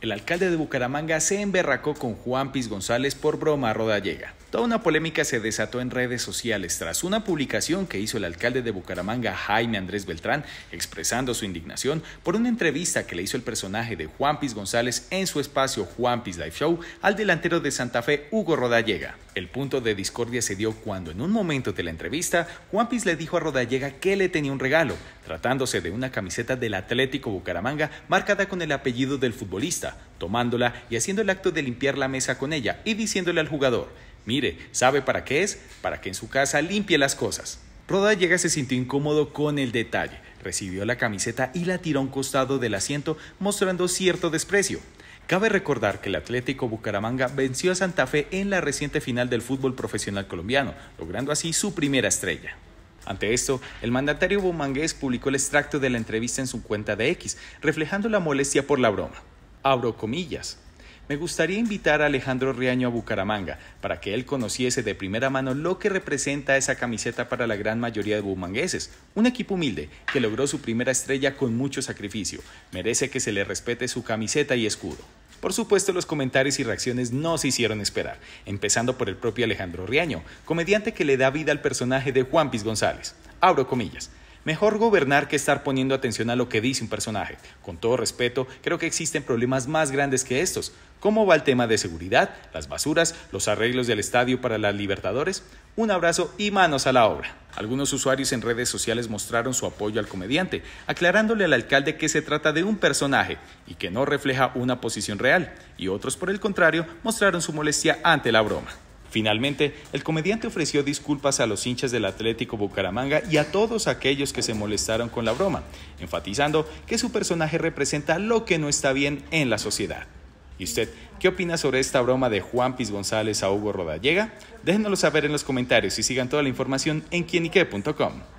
El alcalde de Bucaramanga se emberracó con Juan Piz González por broma rodallega. Toda una polémica se desató en redes sociales tras una publicación que hizo el alcalde de Bucaramanga, Jaime Andrés Beltrán, expresando su indignación por una entrevista que le hizo el personaje de Juan Pis González en su espacio Juan Pis Live Show al delantero de Santa Fe, Hugo Rodallega. El punto de discordia se dio cuando en un momento de la entrevista, Juan Pis le dijo a Rodallega que le tenía un regalo, tratándose de una camiseta del Atlético Bucaramanga marcada con el apellido del futbolista, tomándola y haciendo el acto de limpiar la mesa con ella y diciéndole al jugador, Mire, ¿sabe para qué es? Para que en su casa limpie las cosas. Roda llega se sintió incómodo con el detalle. Recibió la camiseta y la tiró a un costado del asiento mostrando cierto desprecio. Cabe recordar que el Atlético Bucaramanga venció a Santa Fe en la reciente final del fútbol profesional colombiano, logrando así su primera estrella. Ante esto, el mandatario bumangués publicó el extracto de la entrevista en su cuenta de X, reflejando la molestia por la broma. Abro comillas me gustaría invitar a Alejandro Riaño a Bucaramanga para que él conociese de primera mano lo que representa esa camiseta para la gran mayoría de bumangueses, un equipo humilde que logró su primera estrella con mucho sacrificio. Merece que se le respete su camiseta y escudo. Por supuesto, los comentarios y reacciones no se hicieron esperar, empezando por el propio Alejandro Riaño, comediante que le da vida al personaje de Juan Piz González. Abro comillas. Mejor gobernar que estar poniendo atención a lo que dice un personaje. Con todo respeto, creo que existen problemas más grandes que estos. ¿Cómo va el tema de seguridad, las basuras, los arreglos del estadio para las Libertadores? Un abrazo y manos a la obra. Algunos usuarios en redes sociales mostraron su apoyo al comediante, aclarándole al alcalde que se trata de un personaje y que no refleja una posición real, y otros, por el contrario, mostraron su molestia ante la broma. Finalmente, el comediante ofreció disculpas a los hinchas del Atlético Bucaramanga y a todos aquellos que se molestaron con la broma, enfatizando que su personaje representa lo que no está bien en la sociedad. ¿Y usted qué opina sobre esta broma de Juan Piz González a Hugo Rodallega? Déjenoslo saber en los comentarios y sigan toda la información en quienique.com.